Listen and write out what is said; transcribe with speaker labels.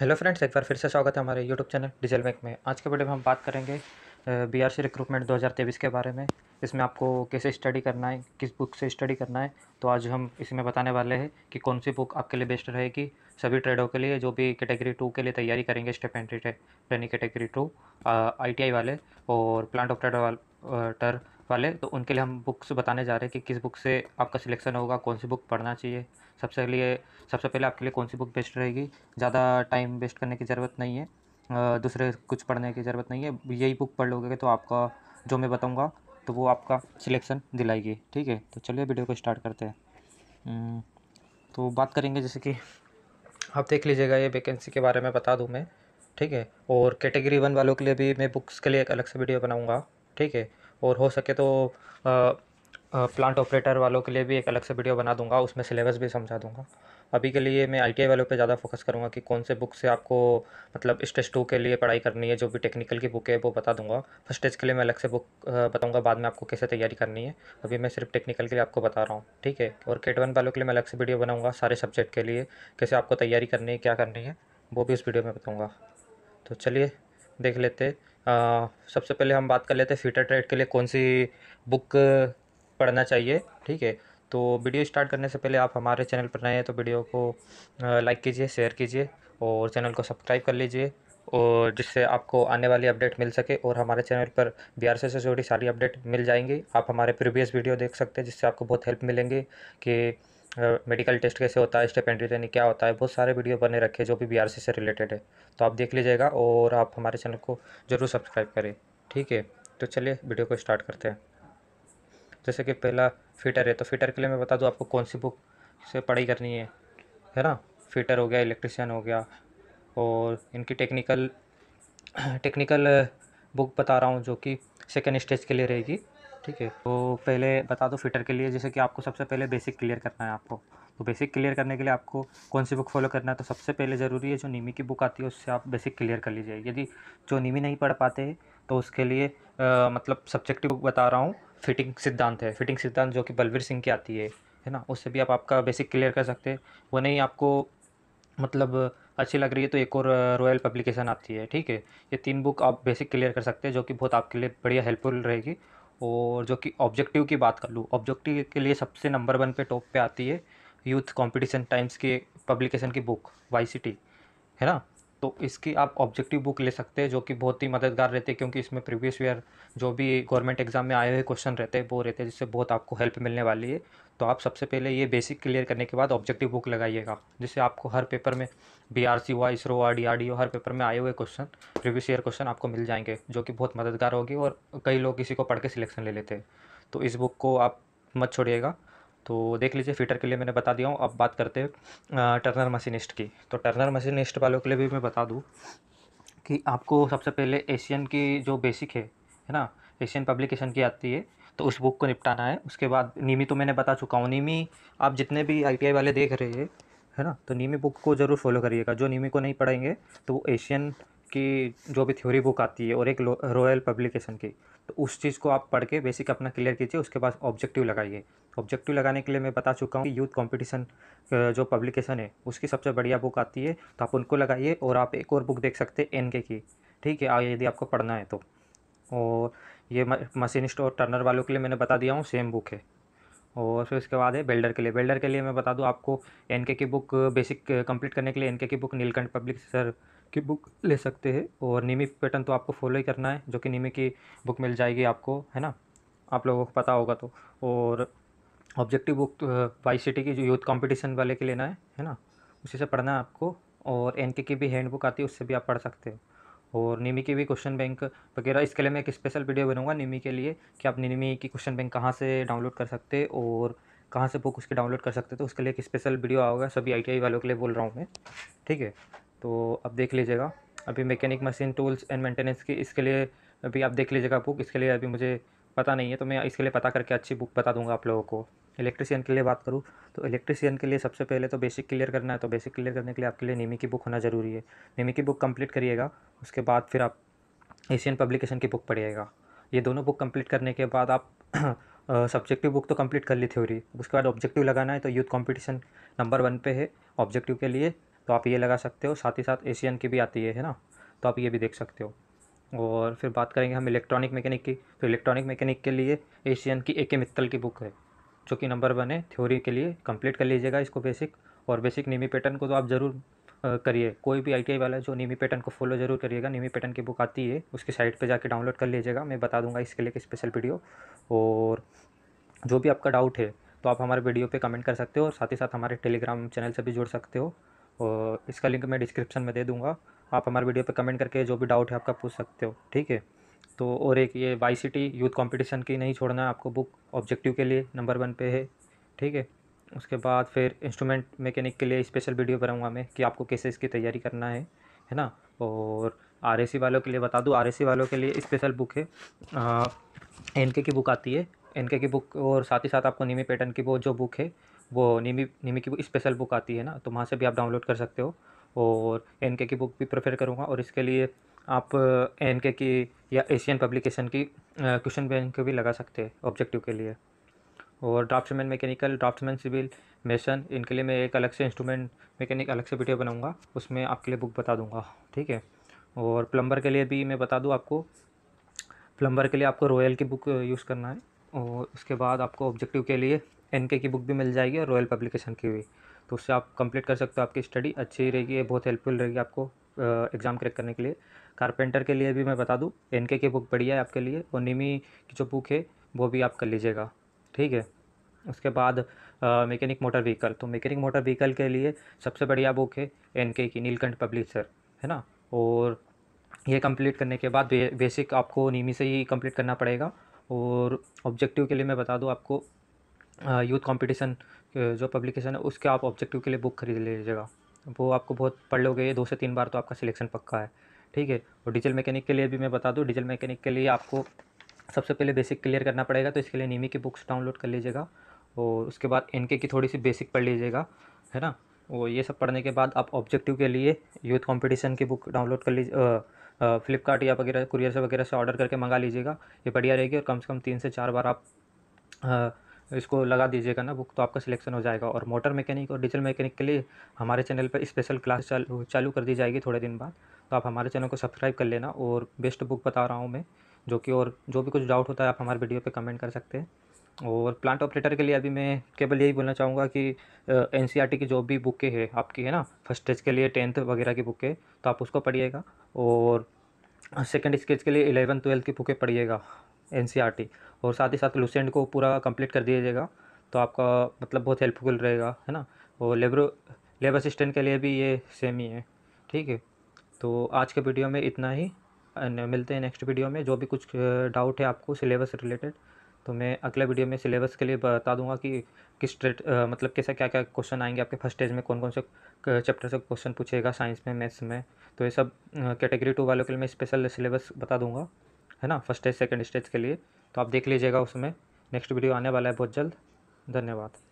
Speaker 1: hello friends एक बार फिर से स्वागत है हमारे यूट्यूब चैनल डिजल बैंक में आज के वीडियो में हम बात करेंगे बीआरसी रिक्रूटमेंट 2023 के बारे में इसमें आपको कैसे स्टडी करना है किस बुक से स्टडी करना है तो आज हम इसमें बताने वाले हैं कि कौन सी बुक आपके लिए बेस्ट रहेगी सभी ट्रेडों के लिए जो भी कैटेगरी टू के लिए तैयारी करेंगे step entry training category two आई वाले और प्लांट ऑपरेटर वाले तो उनके लिए हम बुक्स बताने जा रहे हैं कि किस बुक से आपका सिलेक्शन होगा कौन सी बुक पढ़ना चाहिए सबसे लिए सबसे पहले आपके लिए कौन सी बुक बेस्ट रहेगी ज़्यादा टाइम वेस्ट करने की ज़रूरत नहीं है दूसरे कुछ पढ़ने की ज़रूरत नहीं है यही बुक पढ़ लोगे तो आपका जो मैं बताऊँगा तो वो आपका सिलेक्शन दिलाएगी ठीक है तो चलिए वीडियो को स्टार्ट करते हैं हम्म, तो बात करेंगे जैसे कि आप देख लीजिएगा ये वैकेंसी के बारे में बता दूँ मैं ठीक है और कैटेगरी वन वालों के लिए भी मैं बुक्स के लिए एक अलग से वीडियो बनाऊँगा ठीक है और हो सके तो आ, प्लांट ऑपरेटर वालों के लिए भी एक अलग से वीडियो बना दूंगा उसमें सिलेबस भी समझा दूंगा अभी के लिए मैं आई वालों पे ज़्यादा फोकस करूँगा कि कौन से बुक से आपको मतलब स्टेज टू के लिए पढ़ाई करनी है जो भी टेक्निकल की बुक है वो बता दूंगा फर्स्ट स्टेज के लिए मैं अलग से बुक बताऊँगा बाद में आपको कैसे तैयारी करनी है अभी मैं सिर्फ टेक्निकल के लिए आपको बता रहा हूँ ठीक है और केट वन वालों के लिए मैं अलग से वीडियो बनाऊँगा सारे सब्जेक्ट के लिए कैसे आपको तैयारी करनी है क्या करनी है वो भी उस वीडियो में बताऊँगा तो चलिए देख लेते सबसे पहले हम बात कर लेते हैं फीटर ट्रेड के लिए कौन सी बुक पढ़ना चाहिए ठीक है तो वीडियो स्टार्ट करने से पहले आप हमारे चैनल पर नए हैं तो वीडियो को लाइक कीजिए शेयर कीजिए और चैनल को सब्सक्राइब कर लीजिए और जिससे आपको आने वाली अपडेट मिल सके और हमारे चैनल पर बिहार से जुड़ी सारी अपडेट मिल जाएंगी आप हमारे प्रीवियस वीडियो देख सकते हैं जिससे आपको बहुत हेल्प मिलेंगे कि मेडिकल टेस्ट कैसे होता है स्टेप एंट्री ट्रेनिंग क्या होता है बहुत सारे वीडियो बने रखे जो भी बी से रिलेटेड है तो आप देख लीजिएगा और आप हमारे चैनल को ज़रूर सब्सक्राइब करें ठीक है तो चलिए वीडियो को स्टार्ट करते हैं जैसे कि पहला फिटर है तो फिटर के लिए मैं बता दूँ आपको कौन सी बुक से पढ़ाई करनी है है ना फिटर हो गया इलेक्ट्रिशियन हो गया और इनकी टेक्निकल टेक्निकल बुक बता रहा हूँ जो कि सेकेंड स्टेज के लिए रहेगी ठीक है तो पहले बता दो फिटर के लिए जैसे कि आपको सबसे पहले बेसिक क्लियर करना है आपको तो बेसिक क्लियर करने के लिए आपको कौन सी बुक फॉलो करना है तो सबसे पहले ज़रूरी है जो नीमी की बुक आती है उससे आप बेसिक क्लियर कर लीजिए यदि जो नीमी नहीं पढ़ पाते तो उसके लिए आ, मतलब सब्जेक्टिव बुक बता रहा हूँ फिटिंग सिद्धांत है फिटिंग सिद्धांत जो कि बलवीर सिंह की आती है है ना उससे भी आप आपका बेसिक क्लियर कर सकते हैं वो नहीं आपको मतलब अच्छी लग रही है तो एक और रॉयल पब्लिकेशन आती है ठीक है ये तीन बुक आप बेसिक क्लियर कर सकते हैं जो कि बहुत आपके लिए बढ़िया हेल्पफुल रहेगी और जो कि ऑब्जेक्टिव की बात कर लूँ ऑब्जेक्टिव के लिए सबसे नंबर वन पे टॉप पे आती है यूथ कंपटीशन टाइम्स के पब्लिकेशन की बुक वाई है ना तो इसकी आप ऑब्जेक्टिव बुक ले सकते हैं जो कि बहुत ही मददगार रहती है क्योंकि इसमें प्रीवियस ईयर जो भी गवर्नमेंट एग्जाम में आए हुए क्वेश्चन रहते हैं वो रहते हैं जिससे बहुत आपको हेल्प मिलने वाली है तो आप सबसे पहले ये बेसिक क्लियर करने के बाद ऑब्जेक्टिव बुक लगाइएगा जिससे आपको हर पेपर में बी आर सी हुआ इसरो हुआ डी आर डी हर पेपर में आए हुए क्वेश्चन प्रीवियस ईयर क्वेश्चन आपको मिल जाएंगे जो कि बहुत मददगार होगी और कई लोग इसी को पढ़ के सिलेक्शन ले लेते हैं तो इस बुक को आप मत छोड़िएगा तो देख लीजिए फिटर के लिए मैंने बता दिया हूँ अब बात करते हैं टर्नर मशीनिस्ट की तो टर्नर मशीनिस्ट वालों के लिए भी मैं बता दूँ कि आपको सबसे पहले एशियन की जो बेसिक है है ना एशियन पब्लिकेशन की आती है तो उस बुक को निपटाना है उसके बाद नीमी तो मैंने बता चुका हूँ नीमी आप जितने भी आई वाले देख रहे हैं है ना तो नीमी बुक को ज़रूर फॉलो करिएगा जो नीमी को नहीं पढ़ेंगे तो वो एशियन की जो भी थ्योरी बुक आती है और एक रॉयल पब्लिकेशन की तो उस चीज़ को आप पढ़ के बेसिक अपना क्लियर कीजिए उसके बाद ऑब्जेक्टिव लगाइए ऑब्जेक्टिव लगाने के लिए मैं बता चुका हूँ कि यूथ कंपटीशन जो पब्लिकेशन है उसकी सबसे बढ़िया बुक आती है तो आप उनको लगाइए और आप एक और बुक देख सकते हैं एन के की ठीक है यदि आपको पढ़ना है तो और ये मशीनिस्ट और टर्नर वालों के लिए मैंने बता दिया हूँ सेम बुक है और फिर उसके बाद है बिल्डर के लिए बिल्डर के लिए मैं बता दूँ आपको एन के की बुक बेसिक कंप्लीट करने के लिए एन के की बुक नीलकंठ पब्लिक सर की बुक ले सकते हैं और निमी पैटर्न तो आपको फॉलो ही करना है जो कि नीमी की बुक मिल जाएगी आपको है ना आप लोगों को पता होगा तो और ऑब्जेक्टिव बुक तो वाई सिटी की जो यूथ कंपटीशन वाले के लेना है है ना उसी से पढ़ना है आपको और एन की भी हैंड बुक आती है उससे भी आप पढ़ सकते हो और निमी की भी क्वेश्चन बैंक वगैरह इसके लिए मैं एक स्पेशल वीडियो बनूँगा निमी के लिए कि आप निमी की क्वेश्चन बैंक कहाँ से डाउनलोड कर सकते और कहाँ से बुक उसकी डाउनलोड कर सकते तो उसके लिए एक स्पेशल वीडियो आओगे सभी आई वालों के लिए बोल रहा हूँ मैं ठीक है तो आप देख लीजिएगा अभी mechanic machine tools and maintenance की इसके लिए अभी आप देख लीजिएगा बुक इसके लिए अभी मुझे पता नहीं है तो मैं इसके लिए पता करके अच्छी बुक बता दूंगा आप लोगों को इलेक्ट्रिशियन के लिए बात करूँ तो इलेक्ट्रिशियन के लिए सबसे पहले तो बेसिक क्लियर करना है तो बेसिक क्लियर करने के लिए आपके लिए नेमी की बुक होना ज़रूरी है नेमी की बुक कंप्लीट करिएगा उसके बाद फिर आप एशियन पब्लिकेशन की बुक पढ़िएगा ये दोनों बुक कम्प्लीट करने के बाद आप सब्जेक्टिव बुक तो कंप्लीट कर ली थ्योरी उसके बाद ऑब्जेक्टिव लगाना है तो यूथ कंपटीशन नंबर वन पे है ऑब्जेक्टिव के लिए तो आप ये लगा सकते हो साथ ही साथ एशियन की भी आती है है ना तो आप ये भी देख सकते हो और फिर बात करेंगे हम इलेक्ट्रॉनिक मैकेनिक की तो इलेक्ट्रॉनिक मैकेनिक के लिए एशियन की ए के मित्तल की बुक है जो कि नंबर वन है थ्योरी के लिए कंप्लीट कर लीजिएगा इसको बेसिक और बेसिक नीमी पैटर्न को तो आप ज़रूर करिए कोई भी आई वाला जो नीमी पैटर्न को फॉलो जरूर करिएगा नीमी पैटर्न की बुक आती है उसकी साइट पर जाके डाउनलोड कर लीजिएगा मैं बता दूंगा इसके लिए एक स्पेशल वीडियो और जो भी आपका डाउट है तो आप हमारे वीडियो पर कमेंट कर सकते हो और साथ ही साथ हमारे टेलीग्राम चैनल से भी जुड़ सकते हो और इसका लिंक मैं डिस्क्रिप्शन में दे दूँगा आप हमारे वीडियो पर कमेंट करके जो भी डाउट है आपका पूछ सकते हो ठीक है तो और एक ये वाई टी यूथ कॉम्पिटिशन की नहीं छोड़ना आपको बुक ऑब्जेक्टिव के लिए नंबर वन पे है ठीक है उसके बाद फिर इंस्ट्रूमेंट मैकेनिक के लिए स्पेशल वीडियो बनाऊँगा मैं कि आपको कैसे इसकी तैयारी करना है है ना और आर वालों के लिए बता दूँ आर वालों के लिए स्पेशल बुक है एन की बुक आती है एन की बुक और साथ ही साथ आपको नीमी पैटर्न की वो जो बुक है वो निमी निमी की बुक स्पेशल बुक आती है ना तो वहाँ से भी आप डाउनलोड कर सकते हो और एन के की बुक भी प्रेफर करूँगा और इसके लिए आप एन uh, के की या एशियन पब्लिकेशन की क्वेश्चन uh, बैंक भी लगा सकते हैं ऑब्जेक्टिव के लिए और draftman mechanical draftman civil mason इनके लिए मैं एक अलग से इंस्ट्रूमेंट मैकेनिक अलग से वीडियो बनाऊँगा उसमें आपके लिए बुक बता दूँगा ठीक है और प्लम्बर के लिए भी मैं बता दूँ आपको प्लम्बर के लिए आपको रॉयल की बुक यूज़ uh, करना है और उसके बाद आपको ऑब्जेक्टिव के लिए एन की बुक भी मिल जाएगी और रॉयल पब्लिकेशन की भी तो उससे आप कंप्लीट कर सकते हो आपकी स्टडी अच्छी रहेगी बहुत हेल्पफुल रहेगी आपको एग्ज़ाम क्रैक करने के लिए कारपेंटर के लिए भी मैं बता दूँ एन की बुक बढ़िया है आपके लिए और निमी की जो बुक है वो भी आप कर लीजिएगा ठीक है उसके बाद मैकेनिक मोटर व्हीकल तो मैकेनिक मोटर व्हीकल के लिए सबसे बढ़िया बुक है एन की नीलकंठ पब्लिशर है ना और ये कंप्लीट करने के बाद बेसिक आपको नीमी से ही कंप्लीट करना पड़ेगा और ऑब्जेक्टिव के लिए मैं बता दूँ आपको यूथ कंपटीशन जो पब्लिकेशन है उसके आप ऑब्जेक्टिव के लिए बुक खरीद लीजिएगा वो आपको बहुत पढ़ लोगे दो से तीन बार तो आपका सिलेक्शन पक्का है ठीक है और डीजल मैकेनिक के लिए भी मैं बता दूँ डीजल मैकेनिक के लिए आपको सबसे पहले बेसिक क्लियर करना पड़ेगा तो इसके लिए नीमी की बुक्स डाउनलोड कर लीजिएगा और उसके बाद इनके की थोड़ी सी बेसिक पढ़ लीजिएगा है ना वो ये सब पढ़ने के बाद आप ऑब्जेक्टिव के लिए यूथ कंपटीशन की बुक डाउनलोड कर लीजिए फ्लिपकार्ट या वगैरह कुरियर से वगैरह से ऑर्डर करके मंगा लीजिएगा ये बढ़िया रहेगी और कम से कम तीन से चार बार आप इसको लगा दीजिएगा ना बुक तो आपका सिलेक्शन हो जाएगा और मोटर मैकेनिक और डीजल मैकेनिक के लिए हमारे चैनल पर स्पेशल क्लास चालू चालू कर दी जाएगी थोड़े दिन बाद तो आप हमारे चैनल को सब्सक्राइब कर लेना और बेस्ट बुक बता रहा हूँ मैं जो कि और जो भी कुछ डाउट होता है आप हमारे वीडियो पर कमेंट कर सकते हैं और प्लांट ऑपरेटर के लिए अभी मैं केवल यही बोलना चाहूँगा कि एन e की जो भी बुकें हैं आपकी है ना फर्स्ट स्टेज के लिए टेंथ वगैरह की बुकें तो आप उसको पढ़िएगा और सेकेंड स्टेज के लिए इलेवन ट्वेल्थ की बुकें पढ़िएगा एन और साथ ही साथ लूसेंट को पूरा कंप्लीट कर दिया जाएगा तो आपका मतलब बहुत हेल्पफुल रहेगा है ना और लेबर लेबर असिस्टेंट के लिए भी ये सेम ही है ठीक है तो आज के वीडियो में इतना ही मिलते हैं नेक्स्ट वीडियो में जो भी कुछ डाउट है आपको सिलेबस रिलेटेड तो मैं अगले वीडियो में सिलेबस के लिए बता दूंगा कि किस ट्रेट मतलब कैसे क्या क्या क्वेश्चन आएंगे आपके फर्स्ट स्टेज में कौन कौन से चैप्टर से क्वेश्चन पूछेगा साइंस में मैथ्स में तो ये सब कैटेगरी टू वालों के लिए मैं स्पेशल सिलेबस बता दूंगा है ना फर्स्ट स्टेज सेकेंड स्टेज के लिए तो आप देख लीजिएगा उसमें नेक्स्ट वीडियो आने वाला है बहुत जल्द धन्यवाद